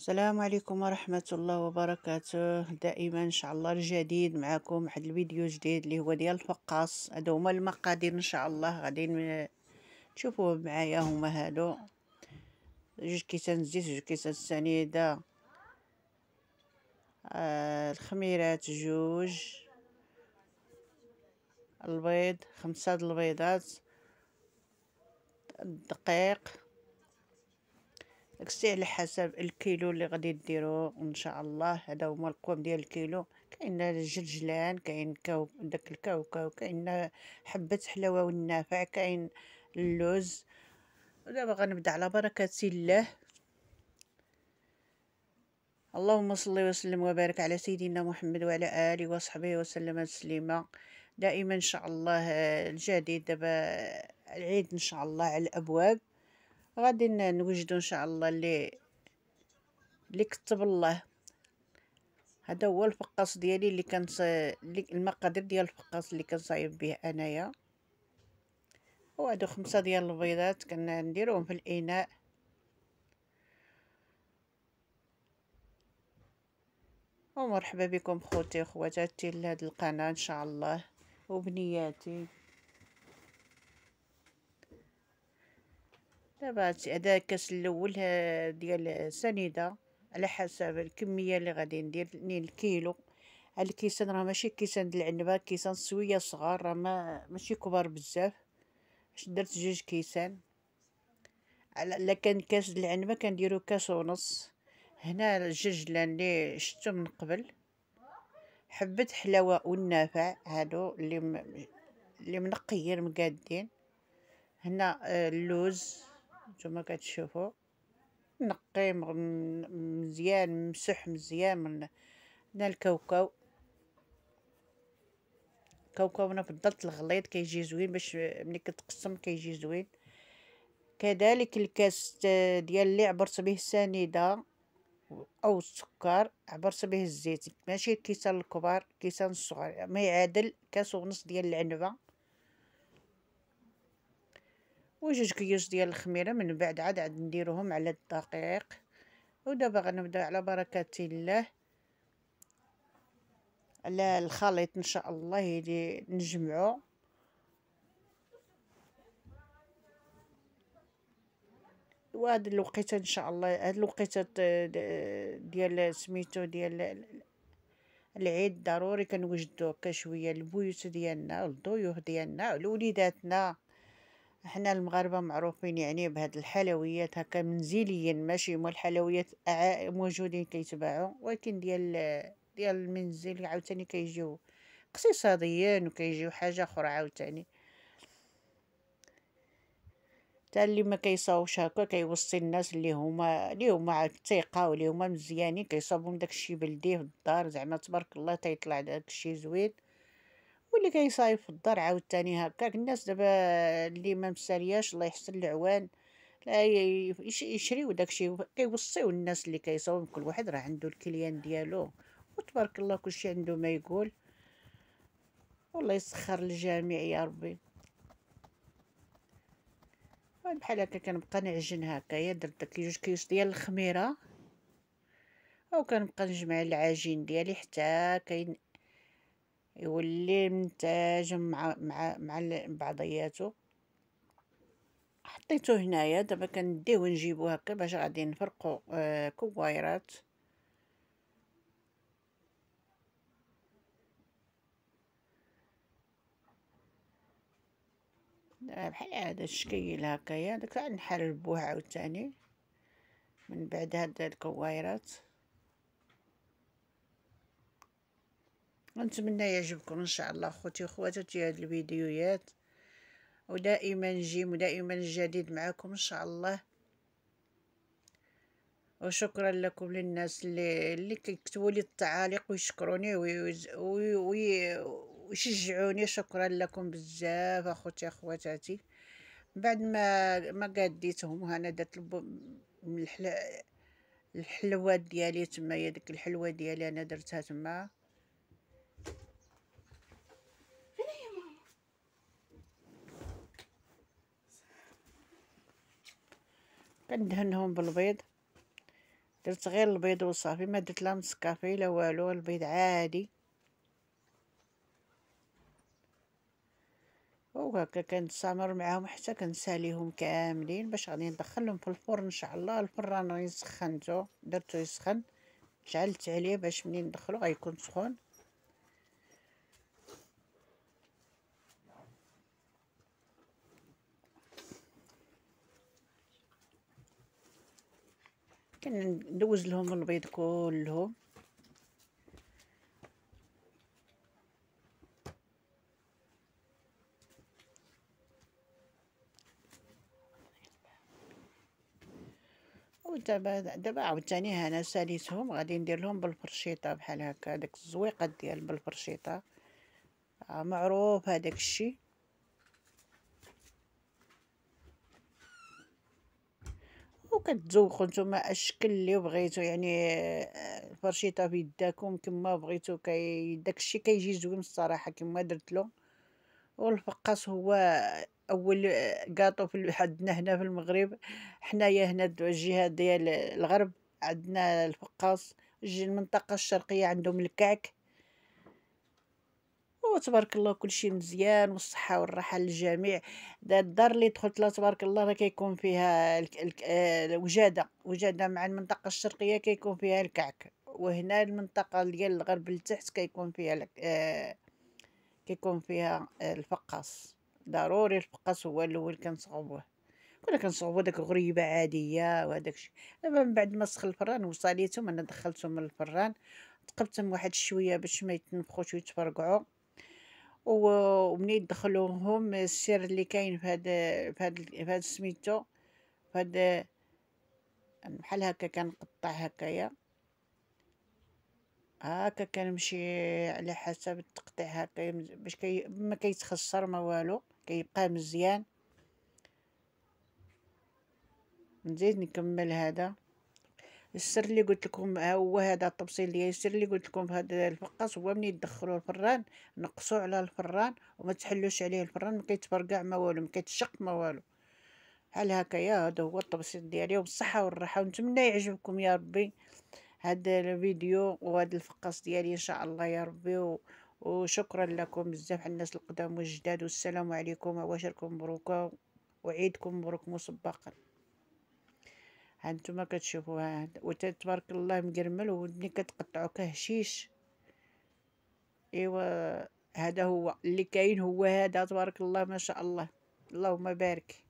السلام عليكم ورحمة الله وبركاته دائما إن شاء الله الجديد معكم واحد الفيديو جديد اللي هو ديال الفقاص هادو هما المقادير إن شاء الله غادي تشوفوه معايا هما هادو جوج كيسان زيت جوج كيسان سنيدة آه الخميرات جوج البيض خمسة د البيضات الدقيق داكشي على حسب الكيلو اللي غادي ديرو ان شاء الله هذا هو القوام ديال الكيلو كاين الجلجلان كاين كاو داك الكاوكاو كاين حبه حلاوه والنافع كاين اللوز ودابا غنبدا على بركه الله اللهم صل وسلم وبارك على سيدنا محمد وعلى اله وصحبه وسلم تسليما دائما ان شاء الله الجديد دابا العيد ان شاء الله على الابواب غادي نوجدو ان شاء الله اللي اللي كتب الله هذا هو الفقاص ديالي اللي اللي المقادير ديال الفقاص اللي كنصايب به انايا وهادو خمسة ديال البيضات نديروهم في الاناء ومرحبا بكم خوتي وخواتاتي لهاد القناه ان شاء الله وبنياتي دابا هذا الكاس الاول آه، ديال سنيده على حسب الكميه اللي غادي ندير 2 كيلو هاد الكيسان راه ماشي كيسان د العنبه كيسان شويه صغار راه ما ماشي كبار بزاف اش درت جوج كيسان على الا كان كاس د العنبه كنديرو كاس ونص هنا الججلان اللي شتو من قبل حبه حلاوه والنافع هادو اللي م... اللي منقيين مقادين هنا آه، اللوز نتوما كتشوفوا نقي مزيان مسح مزيان من هنا الكاوكاو الكاوكاو انا فضلت الغليظ كيجي زوين باش ملي كتقسم كيجي زوين كذلك الكاس ديال اللي عبرت به السنيده او السكر عبرت به الزيت ماشي الكيسان الكبار الكيسان الصغار ما يعادل كاس ونص ديال العنبه وجوج كيوس ديال الخميره من بعد عاد عاد نديروهم على الدقيق ودابا غنبدا على بركه الله على الخليط ان شاء الله يدي نجمعو وهاد الوقيته ان شاء الله هاد الوقيته ديال سميتو ديال العيد ضروري كنوجدو هكا شويه البيوت ديالنا والضيوف ديالنا ولوليداتنا احنا المغاربة معروفين يعني بهاد الحلويات هكا منزليا ماشي مول الحلويات موجودين كيتباعوا ولكن ديال ديال المنزل عاوتاني كيجيو اقتصاديا وكيجيو حاجة اخرى عاوتاني حتى اللي ما كيصاوبش هكا كيوصي الناس اللي هما اللي هما الثقه واللي هما مزيانين كيصاوبهم داكشي بلديه في الدار زعما تبارك الله تيطلع داكشي زوين واللي كيصايب في الدار عاوتاني هكاك الناس دابا اللي ما مسالياش الله يحسن العوان لا يشريو داكشي كيوصيو الناس اللي كيصاوب كل واحد راه عنده الكليان ديالو وتبارك الله كلشي عنده ما يقول والله يسخر الجميع يا ربي بحال هكا كنبقى نعجن يا درت داك جوج كيس ديال الخميره او كنبقى نجمع العجين ديالي حتى كاين يولي منتجم مع مع مع بعضياته حطيته هنايا دابا كنديه ونجيبو هكا باش غادي نفرقو آه كوايرات آه، بحال هذا الشكيل هكايا داك نحربوه عاوتاني من بعد هاد الكوايرات ونتمنى يعجبكم ان شاء الله خوتي وخواتاتي هاد الفيديوهات ودائما نجيم ودائما الجديد معكم ان شاء الله وشكرا لكم للناس اللي اللي كيكتبوا لي التعاليق ويشكروني ويشجعوني شكرا لكم بزاف اخوتي اخواتاتي بعد ما ما قاديتهم وانا درت الحلوات ديالي تما هي ديك الحلوه ديالي انا درتها تما كندهنهم بالبيض درت غير البيض وصافي ما درت لا نسكافيه لا والو البيض عادي وهكا كنتسامر معاهم حتى كنساليهم كاملين باش غادي ندخلهم في الفرن ان شاء الله الفران راني سخنته درتو يسخن شعلت عليه باش منين ندخلو غيكون سخون كندوز لهم البيض كلهم ودابا دابا عاوتاني هنا ساليتهم غادي ندير لهم بالفرشيطه بحال هكا داك الزويقه ديال بالفرشيطه آه، معروف هذاك الشيء وكتذوقوا نتوما الشكل اللي بغيتو يعني الفرشيطه آه، بيداكم كما بغيتو كي داكشي كيجي زوين الصراحه كما درت له والفقاس هو اول قاطو آه، في عندنا هنا في المغرب حنايا هنا الجهه ديال الغرب عندنا الفقاس جي المنطقه الشرقيه عندهم الكعك وتبارك الله كلشي مزيان والصحه والراحه للجميع الدار اللي دخلت لها تبارك الله راه كيكون فيها الوجاده آه، وجاده مع المنطقه الشرقيه كيكون فيها الكعك وهنا المنطقه ديال الغرب لتحت كيكون فيها آه، كيكون فيها الفقاص ضروري الفقاص هو الاول كنصاوبوه كنا كنصاوبو داك غريبه عاديه وهداك الشيء دابا من بعد ما سخ الفران وصاليتهم انا دخلتهم الفران تقبتهم واحد شويه باش ما يتنفخوش ويتفرقعوا ومنين يدخلوهم السر اللي كاين في هذا في هذا في هذا سميتو في هذا بحال هكا كنقطع هكايا هكا كنمشي على حسب التقطيع هكا باش كي ما كيتخسر ما والو كيبقى مزيان نزيد نكمل هذا السر اللي قلت لكم ها آه، هو هذا التبصيل ديالي السر اللي قلت لكم في هذا الفقاس هو ملي تدخلوا الفران نقصوا على الفران وما تحلوش عليه الفران ما كيتفركع ما والو ما كيتشق ما والو بحال هكايا هذا هو التبسيط ديالي وبالصحه والراحه ونتمنى يعجبكم يا ربي هذا الفيديو وهذا الفقاس ديالي ان شاء الله يا ربي و... وشكرا لكم بزاف على الناس القدام والجداد والسلام عليكم واشركم مبروكه وعيدكم مبروك مسبقا هانتوما كتشوفوها وتا تبارك الله مقرمل وملي كتقطعو كهشيش ايوا هذا هو اللي كاين هو هذا تبارك الله ما شاء الله اللهم بارك